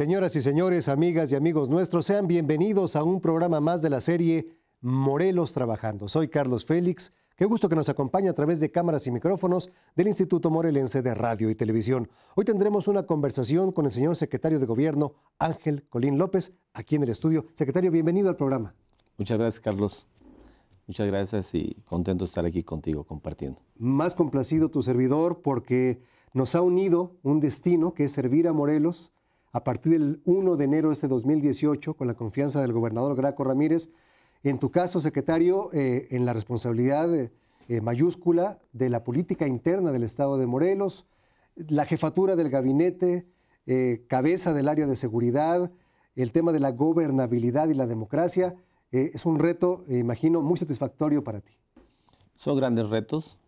Señoras y señores, amigas y amigos nuestros, sean bienvenidos a un programa más de la serie Morelos Trabajando. Soy Carlos Félix. Qué gusto que nos acompañe a través de cámaras y micrófonos del Instituto Morelense de Radio y Televisión. Hoy tendremos una conversación con el señor secretario de Gobierno, Ángel Colín López, aquí en el estudio. Secretario, bienvenido al programa. Muchas gracias, Carlos. Muchas gracias y contento de estar aquí contigo compartiendo. Más complacido tu servidor porque nos ha unido un destino que es servir a Morelos, a partir del 1 de enero de este 2018, con la confianza del gobernador Graco Ramírez. En tu caso, secretario, eh, en la responsabilidad eh, mayúscula de la política interna del Estado de Morelos, la jefatura del gabinete, eh, cabeza del área de seguridad, el tema de la gobernabilidad y la democracia, es un reto, imagino, muy satisfactorio para ti. Son grandes retos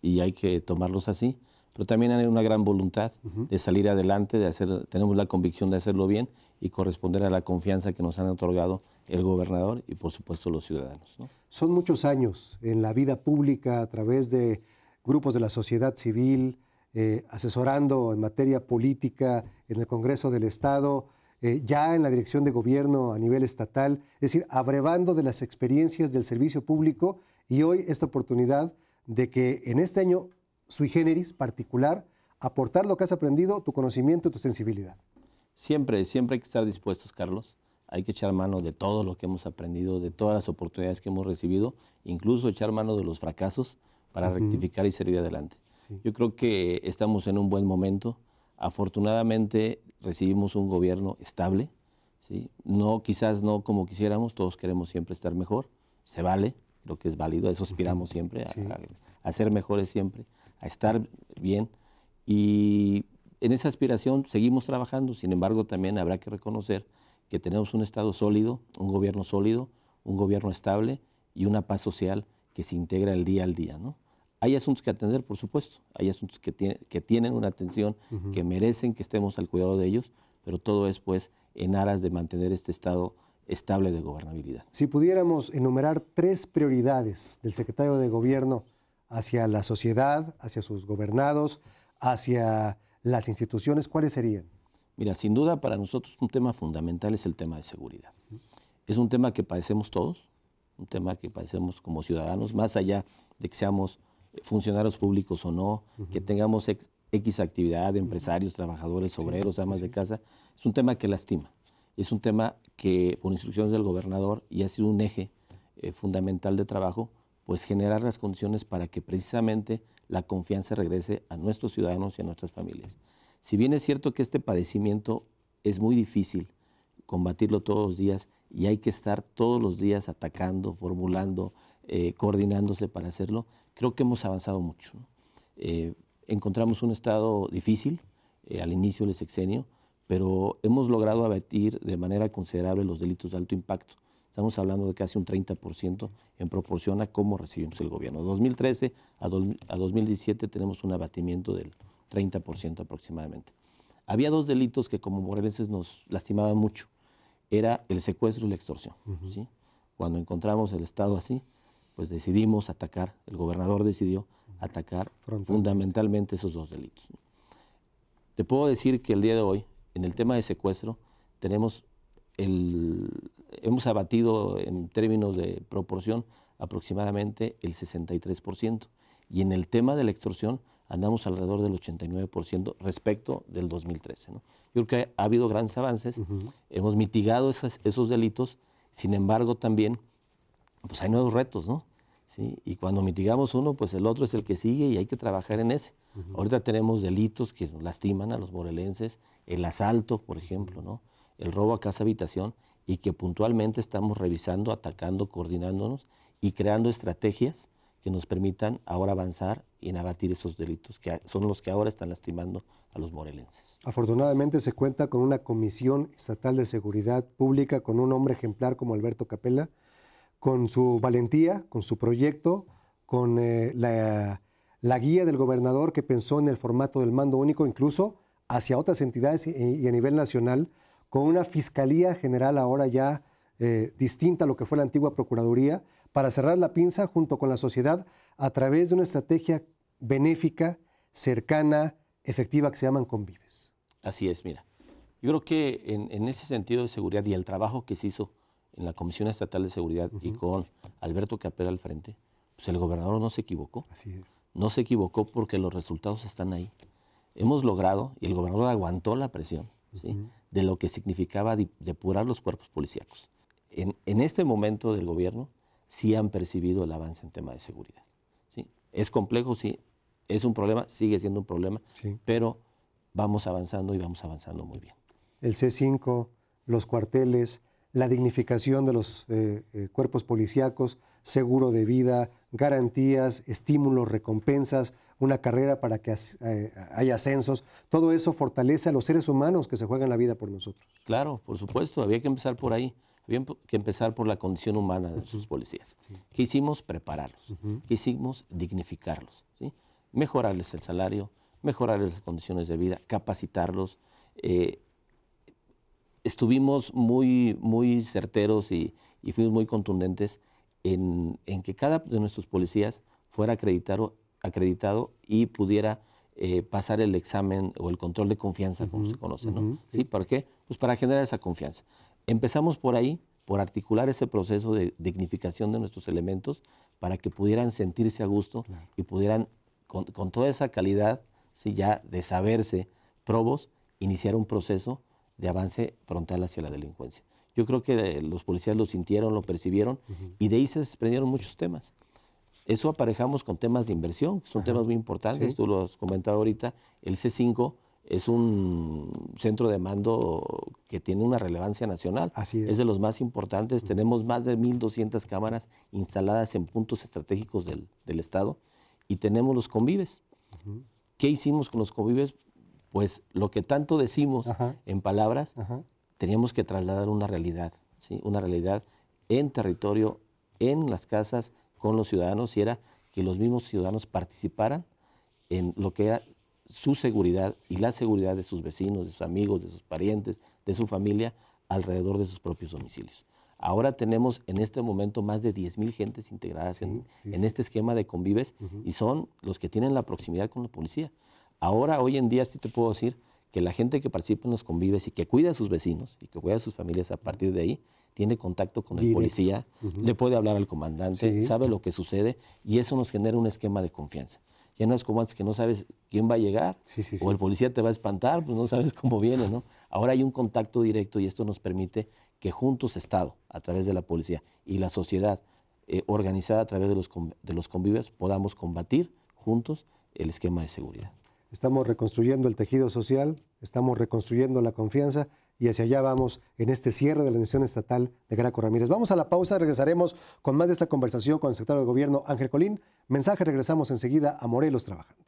y hay que tomarlos así pero también hay una gran voluntad de salir adelante, de hacer, tenemos la convicción de hacerlo bien y corresponder a la confianza que nos han otorgado el gobernador y por supuesto los ciudadanos. Son muchos años en la vida pública a través de grupos de la sociedad civil, eh, asesorando en materia política en el Congreso del Estado, eh, ya en la dirección de gobierno a nivel estatal, es decir, abrevando de las experiencias del servicio público y hoy esta oportunidad de que en este año sui generis, particular, aportar lo que has aprendido, tu conocimiento y tu sensibilidad. Siempre, siempre hay que estar dispuestos, Carlos. Hay que echar mano de todo lo que hemos aprendido, de todas las oportunidades que hemos recibido, incluso echar mano de los fracasos para rectificar y seguir adelante. Yo creo que estamos en un buen momento. Afortunadamente recibimos un gobierno estable. No, quizás no como quisiéramos, todos queremos siempre estar mejor. Se vale, creo que es válido, eso aspiramos siempre, a ser mejores siempre a estar bien. Y en esa aspiración seguimos trabajando, sin embargo también habrá que reconocer que tenemos un Estado sólido, un gobierno sólido, un gobierno estable y una paz social que se integra el día al día. ¿no? Hay asuntos que atender, por supuesto, hay asuntos que, que tienen una atención, que merecen que estemos al cuidado de ellos, pero todo es pues en aras de mantener este Estado estable de gobernabilidad. Si pudiéramos enumerar tres prioridades del secretario de Gobierno, hacia la sociedad, hacia sus gobernados, hacia las instituciones, ¿cuáles serían? Mira, sin duda para nosotros un tema fundamental es el tema de seguridad. Es un tema que padecemos todos, un tema que padecemos como ciudadanos, más allá de que seamos funcionarios públicos o no, que tengamos X actividad, empresarios, trabajadores, obreros, damas amas de casa, es un tema que lastima. Es un tema que, por instrucciones del gobernador, y ha sido un eje eh, fundamental de trabajo, pues generar las condiciones para que precisamente la confianza regrese a nuestros ciudadanos y a nuestras familias. Si bien es cierto que este padecimiento es muy difícil, combatirlo todos los días y hay que estar todos los días atacando, formulando, eh, coordinándose para hacerlo, creo que hemos avanzado mucho. Eh, encontramos un estado difícil eh, al inicio del sexenio, pero hemos logrado abatir de manera considerable los delitos de alto impacto estamos hablando de casi un 30% en proporción a cómo recibimos el gobierno. 2013 a, 2017 tenemos un abatimiento del 30% aproximadamente. Había dos delitos que como morelenses nos lastimaban mucho. Era el secuestro y la extorsión. Cuando encontramos el Estado así, pues decidimos atacar, el gobernador decidió atacar fundamentalmente esos dos delitos. Te puedo decir que el día de hoy, en el tema de secuestro, tenemos hemos abatido en términos de proporción aproximadamente el 63%. Y en el tema de la extorsión andamos alrededor del 89% respecto del 2013. Yo creo que ha, habido grandes avances, hemos mitigado esos delitos, sin embargo también pues hay nuevos retos, ¿no? Y cuando mitigamos uno, pues el otro es el que sigue y hay que trabajar en ese. Ahorita tenemos delitos que lastiman a los morelenses, el asalto, por ejemplo, ¿no? el robo a casa habitación y que puntualmente estamos revisando, atacando, coordinándonos y creando estrategias que nos permitan ahora avanzar y en abatir esos delitos que son los que ahora están lastimando a los morelenses. Afortunadamente se cuenta con una Comisión Estatal de Seguridad Pública, con un hombre ejemplar como Alberto Capella, con su valentía, con su proyecto, con eh, la, guía del gobernador que pensó en el formato del mando único, incluso hacia otras entidades y a nivel nacional con una Fiscalía General ahora ya eh, distinta a lo que fue la antigua Procuraduría, para cerrar la pinza junto con la sociedad a través de una estrategia benéfica, cercana, efectiva que se llaman convives. Así es, mira. Yo creo que en, ese sentido de seguridad y el trabajo que se hizo en la Comisión Estatal de Seguridad y con Alberto Capela al frente, pues el gobernador no se equivocó. Así es. No se equivocó porque los resultados están ahí. Hemos logrado, y el gobernador aguantó la presión, ¿sí? de lo que significaba depurar los cuerpos policíacos. En, este momento del gobierno sí han percibido el avance en tema de seguridad. ¿sí? Es complejo, sí, es un problema, sigue siendo un problema, pero vamos avanzando y vamos avanzando muy bien. El C5, los cuarteles, la dignificación de los eh, eh, cuerpos policíacos, seguro de vida, garantías, estímulos, recompensas, una carrera para que eh, haya ascensos. Todo eso fortalece a los seres humanos que se juegan la vida por nosotros. Claro, por supuesto, había que empezar por ahí. Había que empezar por la condición humana de sus policías. que hicimos? Prepararlos. quisimos hicimos? Dignificarlos. Mejorarles el salario, mejorarles las condiciones de vida, capacitarlos. Eh, estuvimos muy, muy certeros y, fuimos muy contundentes en, en, que cada de nuestros policías fuera acreditado acreditado y pudiera eh, pasar el examen o el control de confianza, como se conoce, ¿no? sí. ¿Por qué? Pues para generar esa confianza. Empezamos por ahí, por articular ese proceso de dignificación de nuestros elementos para que pudieran sentirse a gusto y pudieran, con, toda esa calidad, ¿sí? ya de saberse probos, iniciar un proceso de avance frontal hacia la delincuencia. Yo creo que eh, los policías lo sintieron, lo percibieron y de ahí se desprendieron muchos temas. Eso aparejamos con temas de inversión, que son temas muy importantes, tú lo has comentado ahorita. El C5 es un centro de mando que tiene una relevancia nacional. Así es. de los más importantes. Tenemos más de 1.200 cámaras instaladas en puntos estratégicos del, Estado y tenemos los convives. ¿Qué hicimos con los convives? Pues lo que tanto decimos en palabras, teníamos que trasladar una realidad, una realidad en territorio, en las casas, con los ciudadanos y era que los mismos ciudadanos participaran en lo que era su seguridad y la seguridad de sus vecinos, de sus amigos, de sus parientes, de su familia alrededor de sus propios domicilios. Ahora tenemos en este momento más de 10.000 gentes integradas en, este esquema de convives y son los que tienen la proximidad con la policía. Ahora, hoy en día, sí te puedo decir que la gente que participa en los convives y que cuida a sus vecinos y que cuida a sus familias a partir de ahí, tiene contacto con el policía, le puede hablar al comandante, sabe lo que sucede y eso nos genera un esquema de confianza. Ya no es como antes que no sabes quién va a llegar o el policía te va a espantar, pues no sabes cómo viene, ¿no? Ahora hay un contacto directo y esto nos permite que juntos Estado, a través de la policía y la sociedad eh, organizada a través de los, de los convives, podamos combatir juntos el esquema de seguridad estamos reconstruyendo el tejido social, estamos reconstruyendo la confianza y hacia allá vamos en este cierre de la misión estatal de Graco Ramírez. Vamos a la pausa, regresaremos con más de esta conversación con el secretario de Gobierno Ángel Colín. Mensaje, regresamos enseguida a Morelos Trabajando.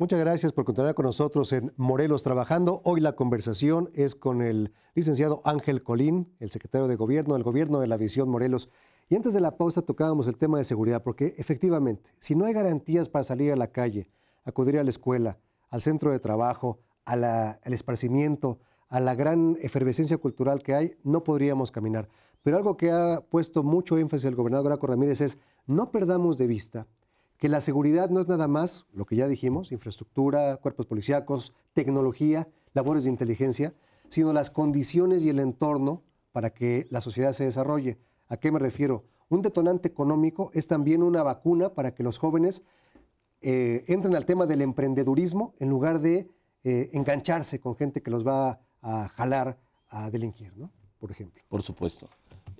Muchas gracias por continuar con nosotros en Morelos Trabajando. Hoy la conversación es con el licenciado Ángel Colín, el secretario de Gobierno del Gobierno de la Visión Morelos. Y antes de la pausa tocábamos el tema de seguridad, porque efectivamente, si no hay garantías para salir a la calle, acudir a la escuela, al centro de trabajo, al esparcimiento, a la gran efervescencia cultural que hay, no podríamos caminar. Pero algo que ha puesto mucho énfasis el gobernador Graco Ramírez es no perdamos de vista que la seguridad no es nada más lo que ya dijimos, infraestructura, cuerpos policíacos, tecnología, labores de inteligencia, sino las condiciones y el entorno para que la sociedad se desarrolle. ¿A qué me refiero? Un detonante económico es también una vacuna para que los jóvenes eh, entren al tema del emprendedurismo en lugar de eh, engancharse con gente que los va a, jalar a delinquir, ¿no? Por ejemplo. Por supuesto.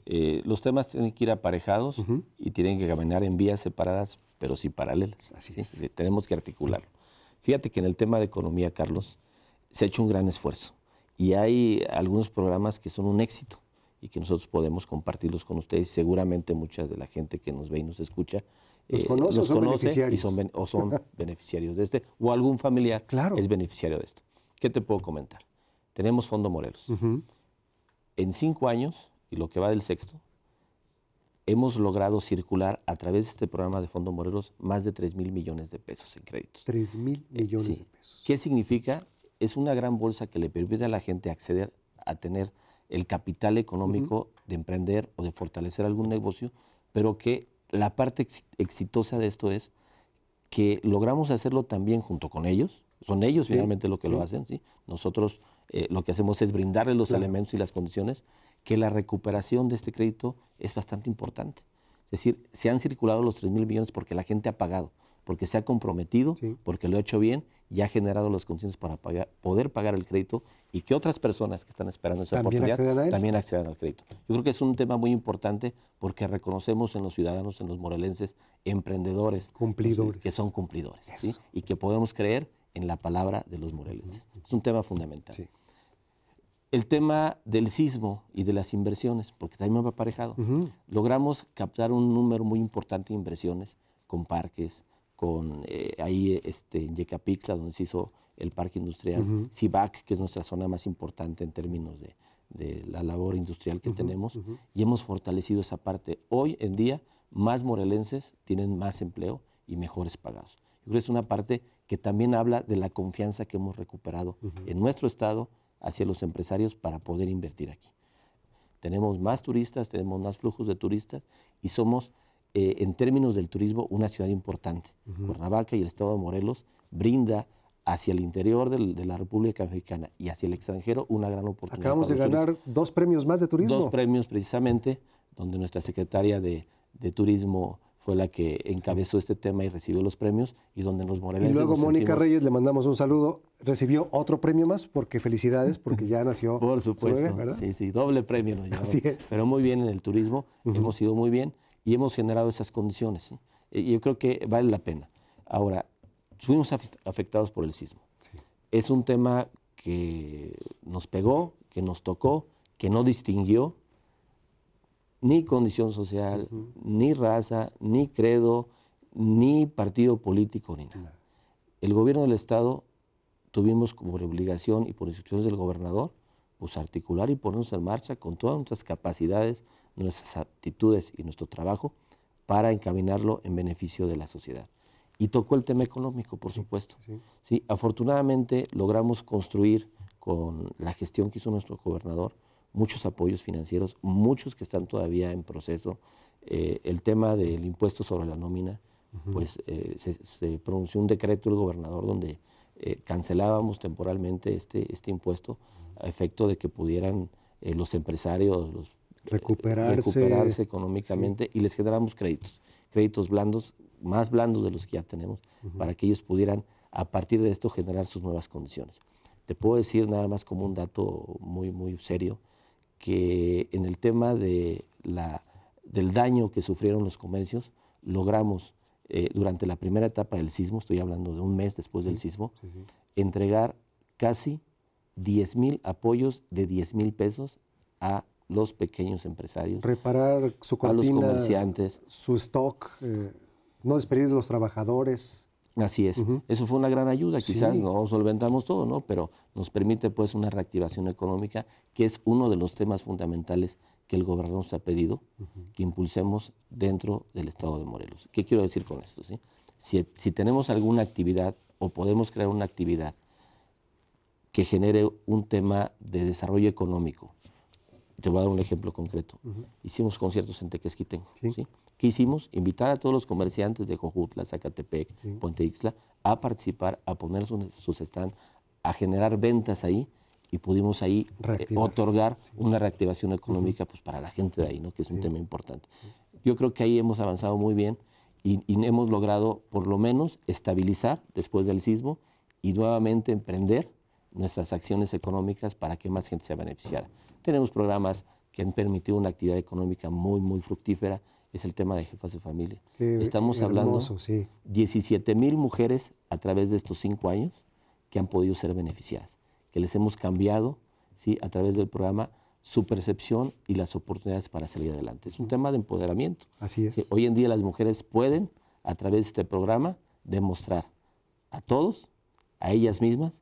Eh, los temas tienen que ir aparejados y tienen que caminar en vías separadas pero sí paralelas. Así Es. Tenemos que articularlo. Fíjate que en el tema de economía, Carlos, se ha hecho un gran esfuerzo y hay algunos programas que son un éxito y que nosotros podemos compartirlos con ustedes. Seguramente mucha de la gente que nos ve y nos escucha los eh, conoce, o son beneficiarios. Y son, beneficiarios de este, o algún familiar es beneficiario de esto. ¿Qué te puedo comentar? Tenemos Fondo Morelos. En cinco años, y lo que va del sexto, hemos logrado circular a través de este programa de Fondo Morelos más de 3 mil millones de pesos en créditos. 3 mil eh, millones de pesos. ¿Qué significa? Es una gran bolsa que le permite a la gente acceder a tener el capital económico de emprender o de fortalecer algún negocio, pero que la parte exitosa de esto es que logramos hacerlo también junto con ellos. Son ellos finalmente lo que lo hacen, ¿sí? Nosotros eh, lo que hacemos es brindarles los elementos y las condiciones que la recuperación de este crédito es bastante importante. Es decir, se han circulado los 3 mil millones porque la gente ha pagado, porque se ha comprometido, porque lo ha hecho bien y ha generado los conciencias para poder pagar el crédito y que otras personas que están esperando esa ¿También oportunidad accedan también accedan al crédito. Yo creo que es un tema muy importante porque reconocemos en los ciudadanos, en los morelenses, emprendedores. Pues, cumplidores. Que son cumplidores. Y que podemos creer en la palabra de los morelenses. Es un tema fundamental el tema del sismo y de las inversiones, porque también va aparejado. Logramos captar un número muy importante de inversiones con parques, con eh, ahí este, en Yecapixla, donde se hizo el parque industrial, sibac que es nuestra zona más importante en términos de, la labor industrial que tenemos, y hemos fortalecido esa parte. Hoy en día, más morelenses tienen más empleo y mejores pagados. Yo creo que es una parte que también habla de la confianza que hemos recuperado en nuestro Estado hacia los empresarios para poder invertir aquí. Tenemos más turistas, tenemos más flujos de turistas y somos, eh, en términos del turismo, una ciudad importante. Cuernavaca y el estado de Morelos brinda hacia el interior de la República Mexicana y hacia el extranjero una gran oportunidad. Acabamos de ganar dos premios más de turismo. Dos premios precisamente, donde nuestra secretaria de, de Turismo fue la que encabezó este tema y recibió los premios y donde los Y luego Mónica Reyes, le mandamos un saludo, recibió otro premio más porque felicidades, porque ya nació. Por supuesto, ¿verdad? sí, sí, doble premio Así es. Pero muy bien en el turismo, hemos ido muy bien y hemos generado esas condiciones. Y yo creo que vale la pena. Ahora, fuimos afectados por el sismo. Es un tema que nos pegó, que nos tocó, que no distinguió, ni condición social, ni raza, ni credo, ni partido político, ni nada. El gobierno del Estado tuvimos como obligación y por instrucciones del gobernador, pues articular y ponernos en marcha con todas nuestras capacidades, nuestras aptitudes y nuestro trabajo para encaminarlo en beneficio de la sociedad. Y tocó el tema económico, por supuesto. sí. afortunadamente logramos construir con la gestión que hizo nuestro gobernador, muchos apoyos financieros, muchos que están todavía en proceso. Eh, el tema del impuesto sobre la nómina, pues eh, se, pronunció un decreto del gobernador donde eh, cancelábamos temporalmente este, este impuesto a efecto de que pudieran los empresarios los, recuperarse, económicamente y les generamos créditos, créditos blandos, más blandos de los que ya tenemos, para que ellos pudieran a partir de esto generar sus nuevas condiciones. Te puedo decir nada más como un dato muy, muy serio, que en el tema de la, del daño que sufrieron los comercios, logramos eh, durante la primera etapa del sismo, estoy hablando de un mes después del sismo, entregar casi 10 mil apoyos de 10 mil pesos a los pequeños empresarios. Reparar su a los comerciantes. su stock, eh, no despedir de los trabajadores. Así es. Eso fue una gran ayuda. Quizás no solventamos todo, ¿no? Pero nos permite pues una reactivación económica, que es uno de los temas fundamentales que el gobernador nos ha pedido que impulsemos dentro del estado de Morelos. ¿Qué quiero decir con esto? si tenemos alguna actividad o podemos crear una actividad que genere un tema de desarrollo económico, te voy a dar un ejemplo concreto. Hicimos conciertos en Tequesquitengo. ¿Sí? ¿Qué hicimos? Invitar a todos los comerciantes de Jojutla, Zacatepec, Puente Ixla a participar, a poner sus, stands, a generar ventas ahí y pudimos ahí eh, otorgar una reactivación económica pues, para la gente de ahí, ¿no? que es un tema importante. Yo creo que ahí hemos avanzado muy bien y, hemos logrado por lo menos estabilizar después del sismo y nuevamente emprender nuestras acciones económicas para que más gente se beneficiara. Tenemos programas que han permitido una actividad económica muy, muy fructífera, es el tema de jefas de familia. Estamos hablando de 17 mil mujeres a través de estos cinco años que han podido ser beneficiadas, que les hemos cambiado ¿sí? a través del programa su percepción y las oportunidades para salir adelante. Es un tema de empoderamiento. Así es. hoy en día las mujeres pueden, a través de este programa, demostrar a todos, a ellas mismas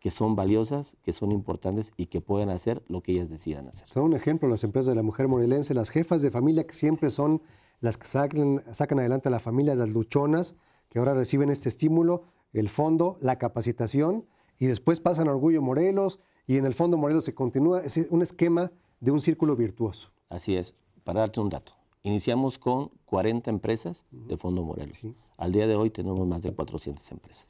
que son valiosas, que son importantes y que pueden hacer lo que ellas decidan hacer. Son un ejemplo las empresas de la mujer morelense, las jefas de familia que siempre son las que sacan, adelante a la familia, las luchonas, que ahora reciben este estímulo, el fondo, la capacitación y después pasan a Orgullo Morelos y en el Fondo Morelos se continúa, es un esquema de un círculo virtuoso. Así es, para darte un dato, iniciamos con 40 empresas de Fondo Morelos. Al día de hoy tenemos más de 400 empresas.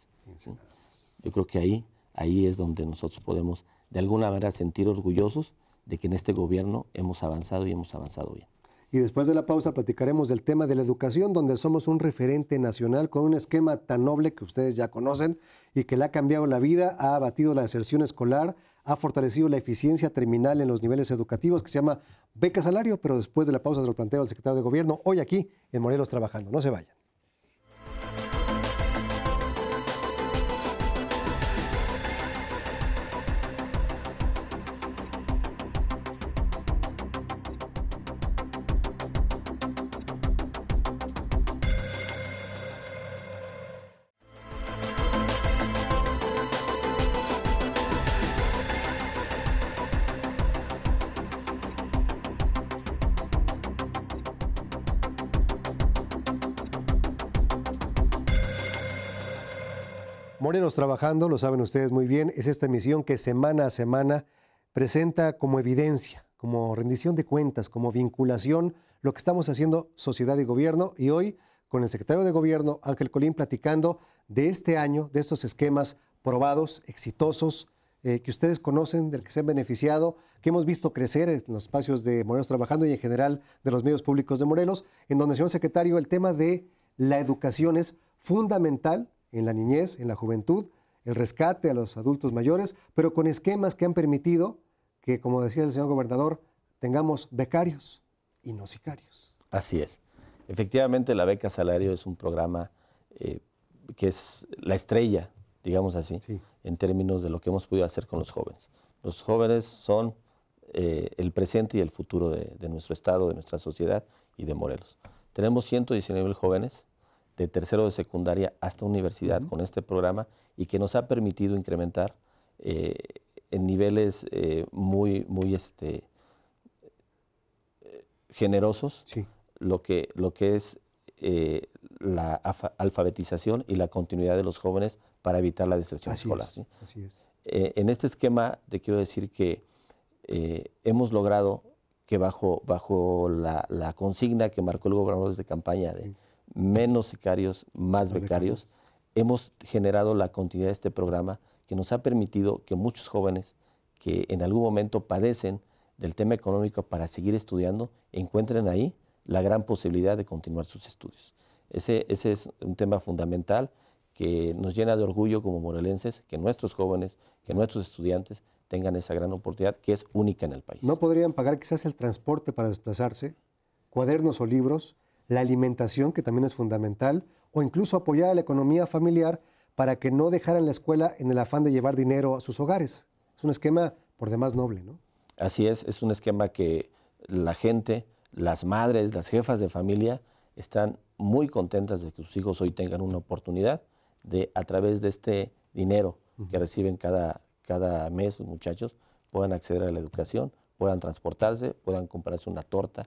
Yo creo que ahí ahí es donde nosotros podemos de alguna manera sentir orgullosos de que en este gobierno hemos avanzado y hemos avanzado bien. Y después de la pausa platicaremos del tema de la educación, donde somos un referente nacional con un esquema tan noble que ustedes ya conocen y que le ha cambiado la vida, ha abatido la deserción escolar, ha fortalecido la eficiencia terminal en los niveles educativos, que se llama beca salario, pero después de la pausa se lo planteo al secretario de Gobierno, hoy aquí en Morelos Trabajando. No se vayan. Morelos Trabajando, lo saben ustedes muy bien, es esta emisión que semana a semana presenta como evidencia, como rendición de cuentas, como vinculación, lo que estamos haciendo sociedad y gobierno. Y hoy, con el secretario de gobierno, Ángel Colín, platicando de este año, de estos esquemas probados, exitosos, eh, que ustedes conocen, del que se han beneficiado, que hemos visto crecer en los espacios de Morelos Trabajando y en general de los medios públicos de Morelos, en donde, señor secretario, el tema de la educación es fundamental en la niñez, en la juventud, el rescate a los adultos mayores, pero con esquemas que han permitido que, como decía el señor gobernador, tengamos becarios y no sicarios. Así es. Efectivamente, la beca salario es un programa eh, que es la estrella, digamos así, en términos de lo que hemos podido hacer con los jóvenes. Los jóvenes son eh, el presente y el futuro de, nuestro Estado, de nuestra sociedad y de Morelos. Tenemos 119 jóvenes de tercero de secundaria hasta universidad con este programa y que nos ha permitido incrementar eh, en niveles eh, muy, muy este, eh, generosos lo, que, lo que es la alfabetización y la continuidad de los jóvenes para evitar la deserción escolar. en este esquema te quiero decir que hemos logrado que bajo, bajo la, consigna que marcó el gobernador desde campaña de menos secarios, más becarios. Hemos generado la continuidad de este programa que nos ha permitido que muchos jóvenes que en algún momento padecen del tema económico para seguir estudiando encuentren ahí la gran posibilidad de continuar sus estudios. Ese, ese es un tema fundamental que nos llena de orgullo como morelenses que nuestros jóvenes, que nuestros estudiantes tengan esa gran oportunidad que es única en el país. ¿No podrían pagar quizás el transporte para desplazarse, cuadernos o libros? la alimentación, que también es fundamental, o incluso apoyar a la economía familiar para que no dejaran la escuela en el afán de llevar dinero a sus hogares. Es un esquema por demás noble, ¿no? Así es, es un esquema que la gente, las madres, las jefas de familia están muy contentas de que sus hijos hoy tengan una oportunidad de, a través de este dinero que reciben cada, cada mes los muchachos, puedan acceder a la educación, puedan transportarse, puedan comprarse una torta,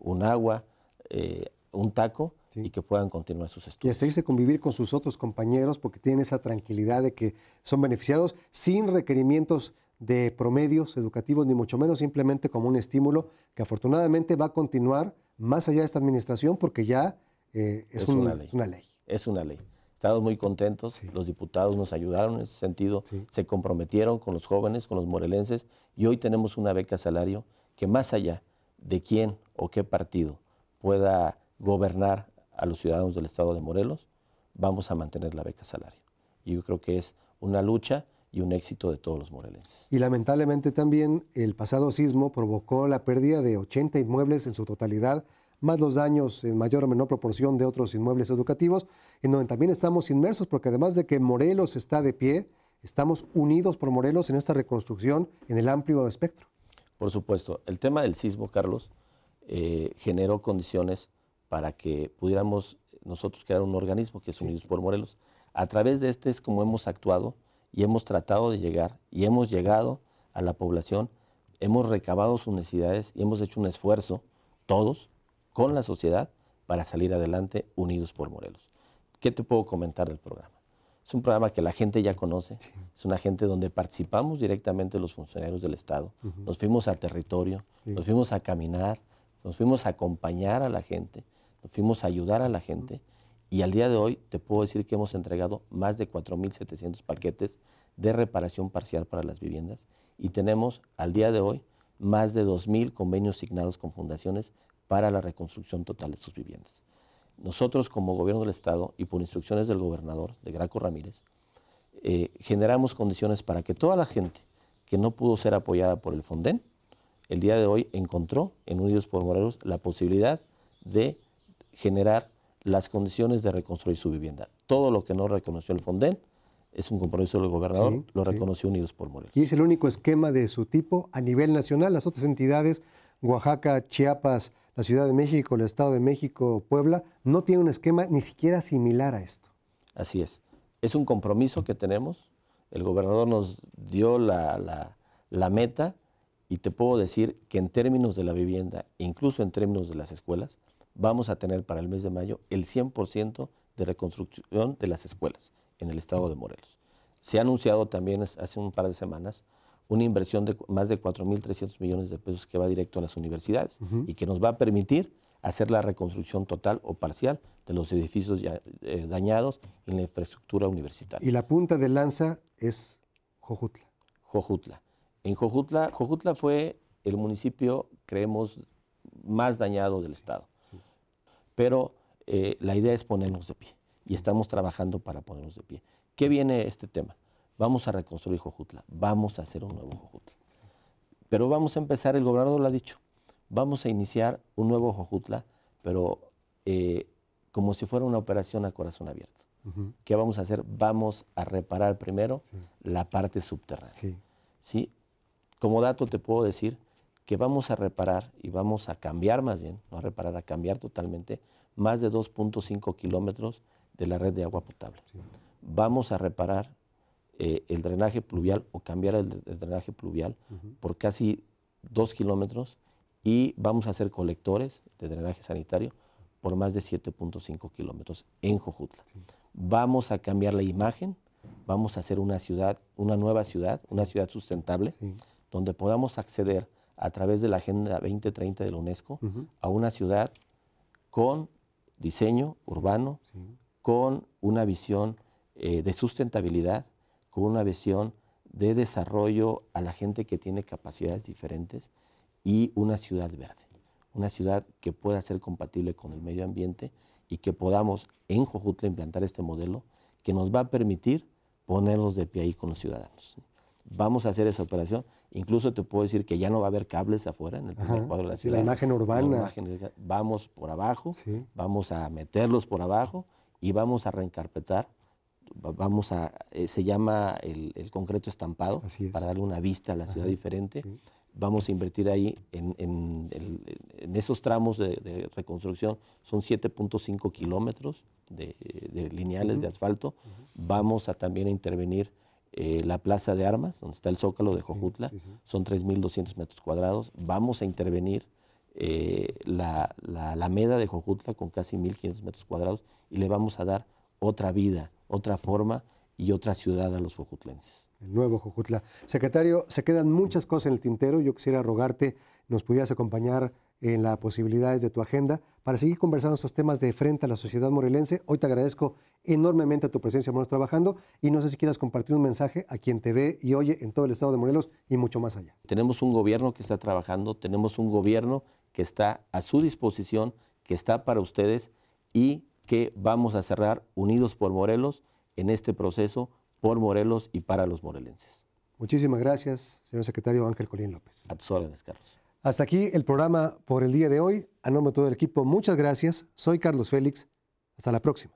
un agua, eh, un taco y que puedan continuar sus estudios. Y hasta irse convivir con sus otros compañeros porque tienen esa tranquilidad de que son beneficiados sin requerimientos de promedios educativos, ni mucho menos simplemente como un estímulo que afortunadamente va a continuar más allá de esta administración porque ya eh, es, una, ley. Es una ley. Estamos muy contentos, los diputados nos ayudaron en ese sentido, se comprometieron con los jóvenes, con los morelenses y hoy tenemos una beca salario que más allá de quién o qué partido pueda gobernar a los ciudadanos del estado de Morelos, vamos a mantener la beca salaria. Y yo creo que es una lucha y un éxito de todos los morelenses. Y lamentablemente también el pasado sismo provocó la pérdida de 80 inmuebles en su totalidad, más los daños en mayor o menor proporción de otros inmuebles educativos, en donde también estamos inmersos, porque además de que Morelos está de pie, estamos unidos por Morelos en esta reconstrucción en el amplio espectro. Por supuesto, el tema del sismo, Carlos, eh, generó condiciones para que pudiéramos nosotros crear un organismo que es Unidos por Morelos. A través de este es como hemos actuado y hemos tratado de llegar y hemos llegado a la población, hemos recabado sus necesidades y hemos hecho un esfuerzo, todos, con la sociedad, para salir adelante unidos por Morelos. ¿Qué te puedo comentar del programa? Es un programa que la gente ya conoce, es una gente donde participamos directamente los funcionarios del Estado, nos fuimos a territorio, nos fuimos a caminar, nos fuimos a acompañar a la gente, nos fuimos a ayudar a la gente y al día de hoy te puedo decir que hemos entregado más de 4.700 paquetes de reparación parcial para las viviendas y tenemos al día de hoy más de 2.000 convenios signados con fundaciones para la reconstrucción total de sus viviendas. Nosotros como gobierno del Estado y por instrucciones del gobernador de Graco Ramírez, eh, generamos condiciones para que toda la gente que no pudo ser apoyada por el Fonden, el día de hoy encontró en Unidos por Morelos la posibilidad de generar las condiciones de reconstruir su vivienda. Todo lo que no reconoció el Fonden es un compromiso del gobernador, lo reconoció Unidos por Morelos. Y es el único esquema de su tipo a nivel nacional. Las otras entidades, Oaxaca, Chiapas, la Ciudad de México, el Estado de México, Puebla, no tiene un esquema ni siquiera similar a esto. Así es. Es un compromiso que tenemos. El gobernador nos dio la, la meta y te puedo decir que en términos de la vivienda, incluso en términos de las escuelas, vamos a tener para el mes de mayo el 100% de reconstrucción de las escuelas en el estado de Morelos. Se ha anunciado también hace un par de semanas una inversión de más de 4.300 millones de pesos que va directo a las universidades y que nos va a permitir hacer la reconstrucción total o parcial de los edificios eh, dañados en la infraestructura universitaria. Y la punta de lanza es Jojutla. Jojutla. En Jojutla, Jojutla fue el municipio, creemos, más dañado del estado pero eh, la idea es ponernos de pie y estamos trabajando para ponernos de pie. ¿Qué viene este tema? Vamos a reconstruir Jojutla, vamos a hacer un nuevo Jojutla. Pero vamos a empezar, el gobernador lo ha dicho, vamos a iniciar un nuevo Jojutla, pero eh, como si fuera una operación a corazón abierto. ¿Qué vamos a hacer? Vamos a reparar primero la parte subterránea. Sí. sí. Como dato te puedo decir que vamos a reparar y vamos a cambiar más bien, no a reparar, a cambiar totalmente más de 2.5 kilómetros de la red de agua potable. Vamos a reparar eh, el drenaje pluvial o cambiar el, drenaje pluvial por casi 2 kilómetros y vamos a hacer colectores de drenaje sanitario por más de 7.5 kilómetros en Jojutla. Vamos a cambiar la imagen, vamos a hacer una ciudad, una nueva ciudad, una ciudad sustentable, donde podamos acceder a través de la Agenda 2030 de la UNESCO a una ciudad con diseño urbano, con una visión eh, de sustentabilidad, con una visión de desarrollo a la gente que tiene capacidades diferentes y una ciudad verde, una ciudad que pueda ser compatible con el medio ambiente y que podamos en Jojutla implantar este modelo que nos va a permitir ponernos de pie ahí con los ciudadanos. Vamos a hacer esa operación Incluso te puedo decir que ya no va a haber cables afuera en el primer cuadro de la ciudad. La imagen urbana. vamos por abajo, vamos a meterlos por abajo y vamos a reencarpetar. Vamos a, eh, se llama el, concreto estampado, para darle una vista a la ciudad diferente. Vamos a invertir ahí en, esos tramos de, reconstrucción. Son 7.5 kilómetros de, lineales de asfalto. Vamos a también intervenir eh, la plaza de armas, donde está el zócalo de Jojutla, son 3.200 metros cuadrados. Vamos a intervenir eh, la, la, alameda de Jojutla con casi 1.500 metros cuadrados y le vamos a dar otra vida, otra forma y otra ciudad a los jojutlenses. El nuevo Jojutla. Secretario, se quedan muchas cosas en el tintero. Yo quisiera rogarte, nos pudieras acompañar en las posibilidades de tu agenda para seguir conversando estos temas de frente a la sociedad morelense. Hoy te agradezco enormemente a tu presencia, Monos Trabajando, y no sé si quieras compartir un mensaje a quien te ve y oye en todo el estado de Morelos y mucho más allá. Tenemos un gobierno que está trabajando, tenemos un gobierno que está a su disposición, que está para ustedes y que vamos a cerrar unidos por Morelos en este proceso por Morelos y para los morelenses. Muchísimas gracias, señor secretario Ángel Colín López. A tus órdenes, Carlos. Hasta aquí el programa por el día de hoy. A nombre de todo el equipo, muchas gracias. Soy Carlos Félix. Hasta la próxima.